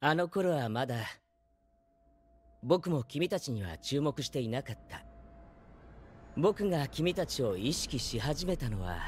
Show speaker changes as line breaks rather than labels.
あの頃はまだ僕も君たちには注目していなかった僕が君たちを意識し始めたのは